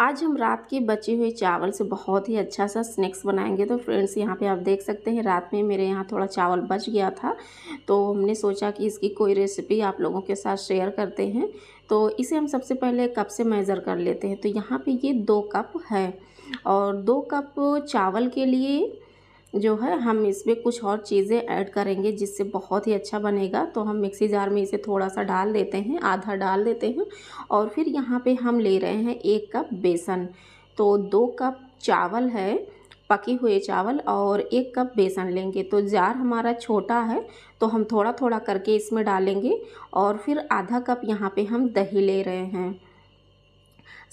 आज हम रात के बचे हुए चावल से बहुत ही अच्छा सा स्नैक्स बनाएंगे तो फ्रेंड्स यहाँ पे आप देख सकते हैं रात में मेरे यहाँ थोड़ा चावल बच गया था तो हमने सोचा कि इसकी कोई रेसिपी आप लोगों के साथ शेयर करते हैं तो इसे हम सबसे पहले कप से मेज़र कर लेते हैं तो यहाँ पे ये दो कप है और दो कप चावल के लिए जो है हम इसमें कुछ और चीज़ें ऐड करेंगे जिससे बहुत ही अच्छा बनेगा तो हम मिक्सी जार में इसे थोड़ा सा डाल देते हैं आधा डाल देते हैं और फिर यहाँ पे हम ले रहे हैं एक कप बेसन तो दो कप चावल है पके हुए चावल और एक कप बेसन लेंगे तो जार हमारा छोटा है तो हम थोड़ा थोड़ा करके इसमें डालेंगे और फिर आधा कप यहाँ पर हम दही ले रहे हैं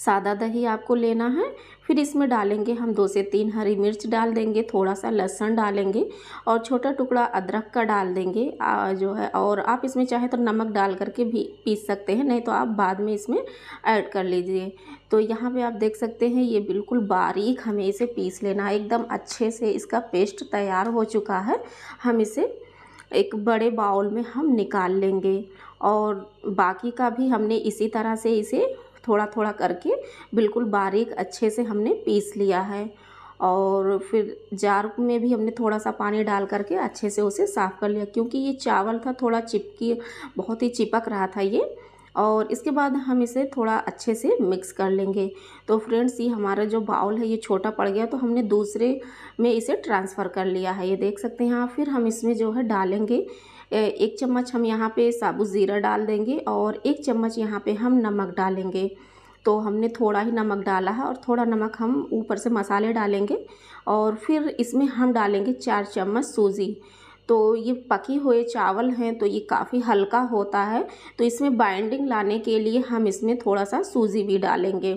सादा दही आपको लेना है फिर इसमें डालेंगे हम दो से तीन हरी मिर्च डाल देंगे थोड़ा सा लहसुन डालेंगे और छोटा टुकड़ा अदरक का डाल देंगे आ, जो है और आप इसमें चाहे तो नमक डाल करके भी पीस सकते हैं नहीं तो आप बाद में इसमें ऐड कर लीजिए तो यहाँ पे आप देख सकते हैं ये बिल्कुल बारीक हमें इसे पीस लेना है एकदम अच्छे से इसका पेस्ट तैयार हो चुका है हम इसे एक बड़े बाउल में हम निकाल लेंगे और बाकी का भी हमने इसी तरह से इसे थोड़ा थोड़ा करके बिल्कुल बारीक अच्छे से हमने पीस लिया है और फिर जार में भी हमने थोड़ा सा पानी डाल करके अच्छे से उसे साफ़ कर लिया क्योंकि ये चावल था थोड़ा चिपकी बहुत ही चिपक रहा था ये और इसके बाद हम इसे थोड़ा अच्छे से मिक्स कर लेंगे तो फ्रेंड्स ये हमारा जो बाउल है ये छोटा पड़ गया तो हमने दूसरे में इसे ट्रांसफ़र कर लिया है ये देख सकते हैं आप फिर हम इसमें जो है डालेंगे एक चम्मच हम यहाँ पे साबुत ज़ीरा डाल देंगे और एक चम्मच यहाँ पे हम नमक डालेंगे तो हमने थोड़ा ही नमक डाला है और थोड़ा नमक हम ऊपर से मसाले डालेंगे और फिर इसमें हम डालेंगे चार चम्मच सूजी तो ये पकी हुए चावल हैं तो ये काफ़ी हल्का होता है तो इसमें बाइंडिंग लाने के लिए हम इसमें थोड़ा सा सूजी भी डालेंगे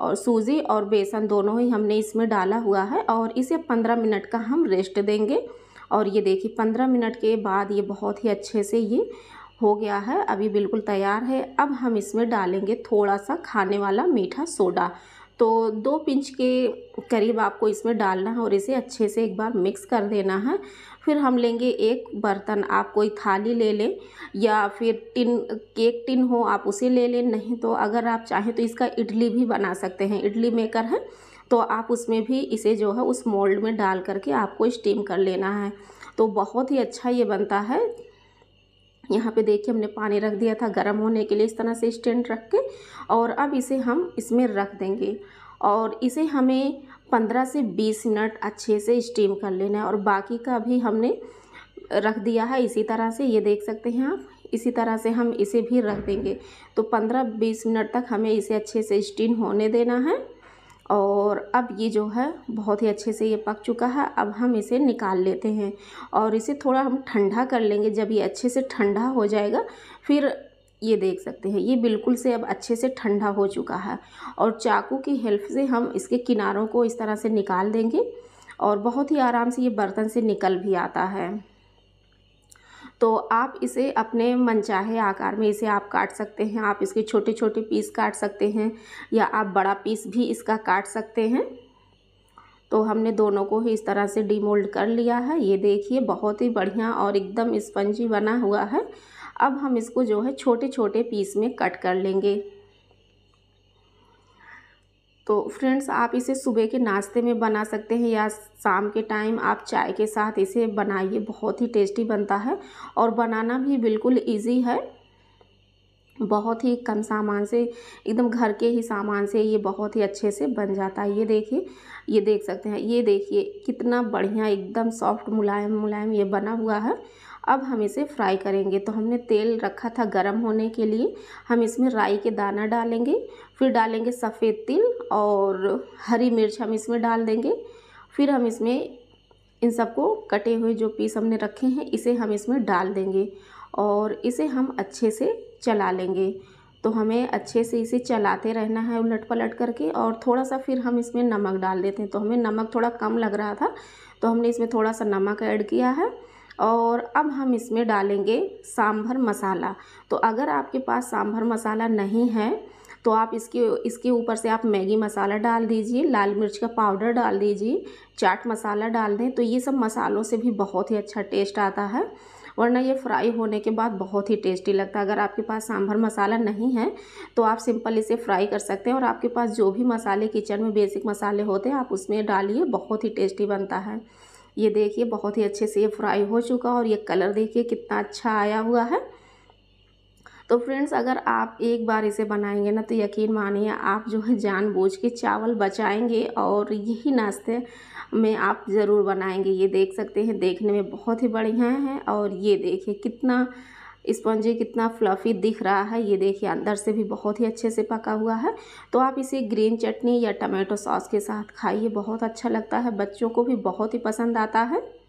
और सूजी और बेसन दोनों ही हमने इसमें डाला हुआ है और इसे पंद्रह मिनट का हम रेस्ट देंगे और ये देखिए पंद्रह मिनट के बाद ये बहुत ही अच्छे से ये हो गया है अभी बिल्कुल तैयार है अब हम इसमें डालेंगे थोड़ा सा खाने वाला मीठा सोडा तो दो पिंच के करीब आपको इसमें डालना है और इसे अच्छे से एक बार मिक्स कर देना है फिर हम लेंगे एक बर्तन आप कोई थाली ले लें या फिर टिन केक टिन हो आप उसे ले लें नहीं तो अगर आप चाहें तो इसका इडली भी बना सकते हैं इडली मेकर है तो आप उसमें भी इसे जो है उस मोल्ड में डाल करके आपको स्टीम कर लेना है तो बहुत ही अच्छा ये बनता है यहाँ पे देखिए हमने पानी रख दिया था गर्म होने के लिए इस तरह से स्टैंड रख के और अब इसे हम इसमें रख देंगे और इसे हमें 15 से 20 मिनट अच्छे से स्टीम कर लेना है और बाकी का भी हमने रख दिया है इसी तरह से ये देख सकते हैं आप इसी तरह से हम इसे भी रख देंगे तो 15-20 मिनट तक हमें इसे अच्छे से स्टीम होने देना है और अब ये जो है बहुत ही अच्छे से ये पक चुका है अब हम इसे निकाल लेते हैं और इसे थोड़ा हम ठंडा कर लेंगे जब ये अच्छे से ठंडा हो जाएगा फिर ये देख सकते हैं ये बिल्कुल से अब अच्छे से ठंडा हो चुका है और चाकू की हेल्प से हम इसके किनारों को इस तरह से निकाल देंगे और बहुत ही आराम से ये बर्तन से निकल भी आता है तो आप इसे अपने मनचाहे आकार में इसे आप काट सकते हैं आप इसके छोटे छोटे पीस काट सकते हैं या आप बड़ा पीस भी इसका काट सकते हैं तो हमने दोनों को ही इस तरह से डीमोल्ड कर लिया है ये देखिए बहुत ही बढ़िया और एकदम स्पंजी बना हुआ है अब हम इसको जो है छोटे छोटे पीस में कट कर लेंगे तो फ्रेंड्स आप इसे सुबह के नाश्ते में बना सकते हैं या शाम के टाइम आप चाय के साथ इसे बनाइए बहुत ही टेस्टी बनता है और बनाना भी बिल्कुल इजी है बहुत ही कम सामान से एकदम घर के ही सामान से ये बहुत ही अच्छे से बन जाता है ये देखिए ये देख सकते हैं ये देखिए कितना बढ़िया एकदम सॉफ्ट मुलायम मुलायम ये बना हुआ है अब हम इसे फ्राई करेंगे तो हमने तेल रखा था गर्म होने के लिए हम इसमें राई के दाना डालेंगे फिर डालेंगे सफ़ेद तिल और हरी मिर्च हम इसमें डाल देंगे फिर हम इसमें इन सबको कटे हुए जो पीस हमने रखे हैं इसे हम इसमें डाल देंगे और इसे हम अच्छे से चला लेंगे तो हमें अच्छे से इसे चलाते रहना है उलट पलट करके और थोड़ा सा फिर हम इसमें नमक डाल देते हैं तो हमें नमक थोड़ा कम लग रहा था तो हमने इसमें थोड़ा सा नमक ऐड किया है और अब हम इसमें डालेंगे सांभर मसाला तो अगर आपके पास सांभर मसाला नहीं है तो आप इसके इसके ऊपर से आप मैगी मसाला डाल दीजिए लाल मिर्च का पाउडर डाल दीजिए चाट मसाला डाल दें तो ये सब मसालों से भी बहुत ही अच्छा टेस्ट आता है वरना ये फ्राई होने के बाद बहुत ही टेस्टी लगता है अगर आपके पास सांभर मसाला नहीं है तो आप सिंपल इसे फ्राई कर सकते हैं और आपके पास जो भी मसाले किचन में बेसिक मसाले होते हैं आप उसमें डालिए बहुत ही टेस्टी बनता है ये देखिए बहुत ही अच्छे से ये फ्राई हो चुका और ये कलर देखिए कितना अच्छा आया हुआ है तो फ्रेंड्स अगर आप एक बार इसे बनाएंगे ना तो यकीन मानिए आप जो है जानबूझ के चावल बचाएंगे और यही नाश्ते में आप ज़रूर बनाएंगे ये देख सकते हैं देखने में बहुत ही बढ़िया है और ये देखिए कितना स्पंजी कितना फ्लफ़ी दिख रहा है ये देखिए अंदर से भी बहुत ही अच्छे से पका हुआ है तो आप इसे ग्रीन चटनी या टमाटो सॉस के साथ खाइए बहुत अच्छा लगता है बच्चों को भी बहुत ही पसंद आता है